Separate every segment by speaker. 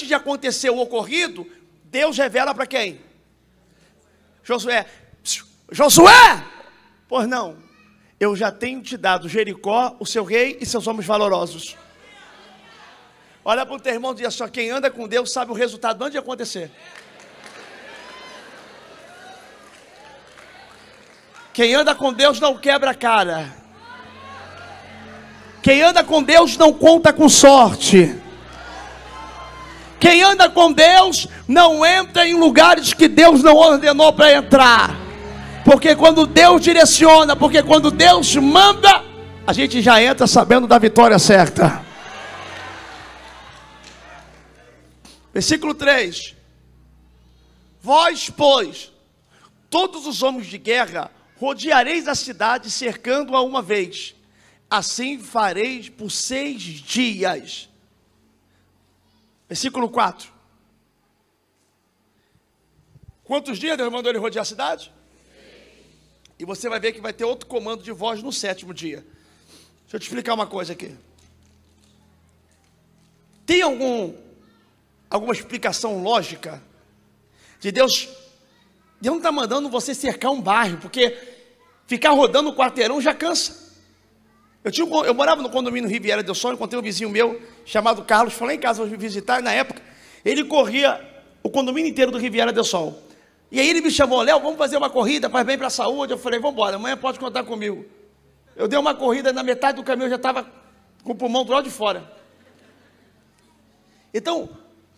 Speaker 1: antes de acontecer o ocorrido, Deus revela para quem? Josué. Josué! Pois não, eu já tenho te dado Jericó, o seu rei e seus homens valorosos. Olha para o teu irmão e diz só: quem anda com Deus sabe o resultado antes de acontecer. Quem anda com Deus não quebra a cara. Quem anda com Deus não conta com sorte. Quem anda com Deus não entra em lugares que Deus não ordenou para entrar. Porque quando Deus direciona, porque quando Deus manda, a gente já entra sabendo da vitória certa. Versículo 3: Vós, pois, todos os homens de guerra, rodeareis a cidade cercando-a uma vez. Assim fareis por seis dias. Versículo 4. Quantos dias Deus mandou ele rodear a cidade? E você vai ver que vai ter outro comando de voz no sétimo dia. Deixa eu te explicar uma coisa aqui. Tem algum alguma explicação lógica de Deus? Deus não está mandando você cercar um bairro, porque ficar rodando o quarteirão já cansa. Eu, tinha, eu morava no condomínio Riviera do Sol, encontrei um vizinho meu chamado Carlos, Falei em casa me visitar, e na época ele corria o condomínio inteiro do Riviera do Sol. E aí ele me chamou, Léo, vamos fazer uma corrida, faz bem para a saúde. Eu falei, vamos embora, amanhã pode contar comigo. Eu dei uma corrida, na metade do caminho eu já estava com o pulmão do lado de fora. Então,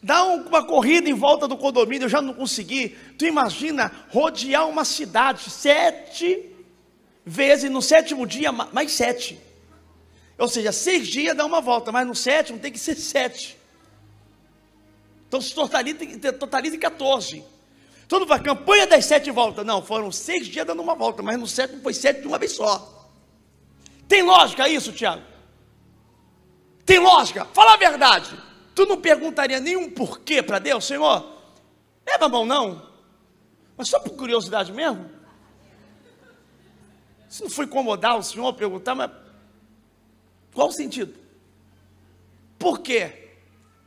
Speaker 1: dá uma corrida em volta do condomínio, eu já não consegui. Tu imagina rodear uma cidade sete vezes, no sétimo dia, mais sete. Ou seja, seis dias dá uma volta, mas no sétimo tem que ser sete. Então se totaliza, totaliza em 14. Todo então, a campanha das sete voltas. Não, foram seis dias dando uma volta, mas no sétimo foi sete de uma vez só. Tem lógica isso, Tiago? Tem lógica? Fala a verdade. Tu não perguntaria nenhum porquê para Deus, Senhor? Leva é, a mão, não. Mas só por curiosidade mesmo. Se não foi incomodar o Senhor perguntar, mas qual o sentido? Por quê?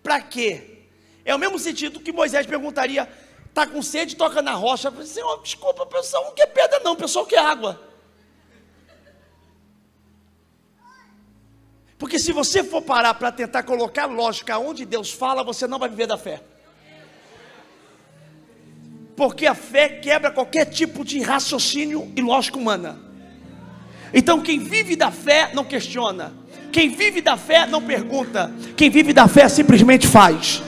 Speaker 1: Para quê? É o mesmo sentido que Moisés perguntaria: está com sede, toca na rocha. Senhor, desculpa, o pessoal não quer pedra, não, o pessoal quer água. Porque se você for parar para tentar colocar lógica onde Deus fala, você não vai viver da fé. Porque a fé quebra qualquer tipo de raciocínio e lógica humana. Então quem vive da fé não questiona. Quem vive da fé não pergunta, quem vive da fé simplesmente faz.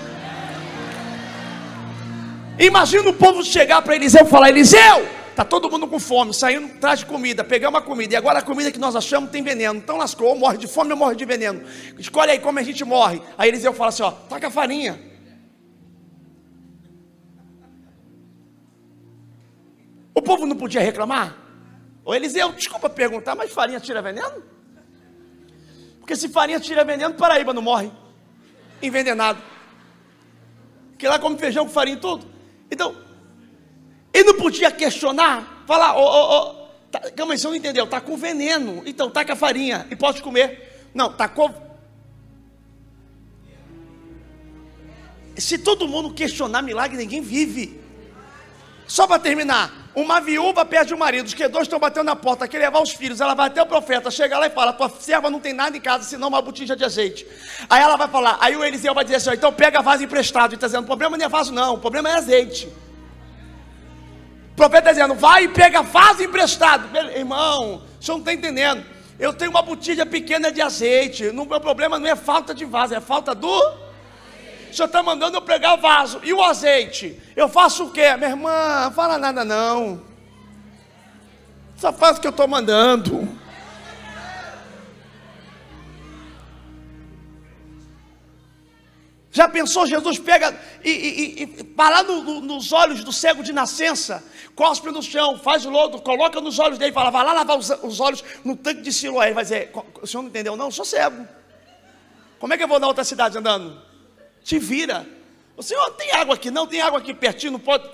Speaker 1: Imagina o povo chegar para Eliseu e falar: Eliseu, tá todo mundo com fome, saindo atrás de comida, pegar uma comida, e agora a comida que nós achamos tem veneno, então lascou, ou morre de fome ou morre de veneno. Escolhe aí como a gente morre. Aí Eliseu fala assim: ó, taca farinha. O povo não podia reclamar? Ô Eliseu, desculpa perguntar, mas farinha tira veneno? Porque se farinha tira veneno, Paraíba não morre. Envenenado. Porque lá come feijão com farinha e tudo. Então, ele não podia questionar, falar, ô, ô, ô, tá, calma aí, você não entendeu, tá com veneno, então tá com a farinha e pode comer. Não, tá com. Se todo mundo questionar milagre, ninguém vive. Só para terminar, uma viúva perde o marido, os que dois estão batendo na porta, quer levar os filhos, ela vai até o profeta, chega lá e fala: tua serva não tem nada em casa, senão uma botija de azeite. Aí ela vai falar, aí o Eliseu vai dizer assim: então pega vaso emprestado, e está dizendo, o problema não é vaso, não, o problema é azeite. O profeta está dizendo, vai e pega vaso emprestado. Irmão, o senhor não está entendendo. Eu tenho uma botija pequena de azeite. O meu problema não é falta de vaso, é falta do o senhor está mandando eu pregar vaso. E o azeite? Eu faço o quê? Minha irmã, fala nada não. Só faz o que eu estou mandando. Já pensou, Jesus pega e, e, e parar no, no, nos olhos do cego de nascença, cospe no chão, faz o lodo, coloca nos olhos dele e fala, vai lá lavar os, os olhos no tanque de Siloé. Ele vai dizer, o senhor não entendeu não? Eu sou cego. Como é que eu vou na outra cidade andando? te vira. O Senhor, tem água aqui, não tem água aqui pertinho, não pode.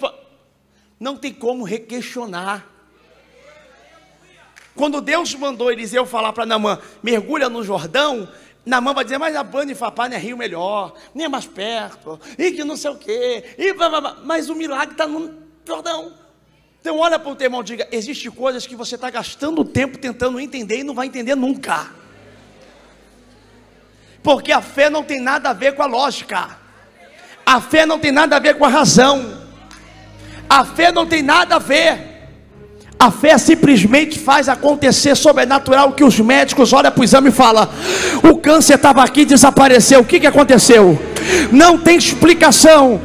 Speaker 1: Não tem como requestionar. Quando Deus mandou Eliseu falar para Namã, mergulha no Jordão, Namã vai dizer, mas a Bani e Fapá não é rio melhor, nem é mais perto, e que não sei o quê, e blá, blá, blá. mas o milagre está no Jordão. Então olha para o teu irmão e diga, existem coisas que você está gastando tempo tentando entender e não vai entender nunca. Porque a fé não tem nada a ver com a lógica. A fé não tem nada a ver com a razão. A fé não tem nada a ver. A fé simplesmente faz acontecer sobrenatural que os médicos olham para o exame e falam: o câncer estava aqui, desapareceu. O que, que aconteceu? Não tem explicação.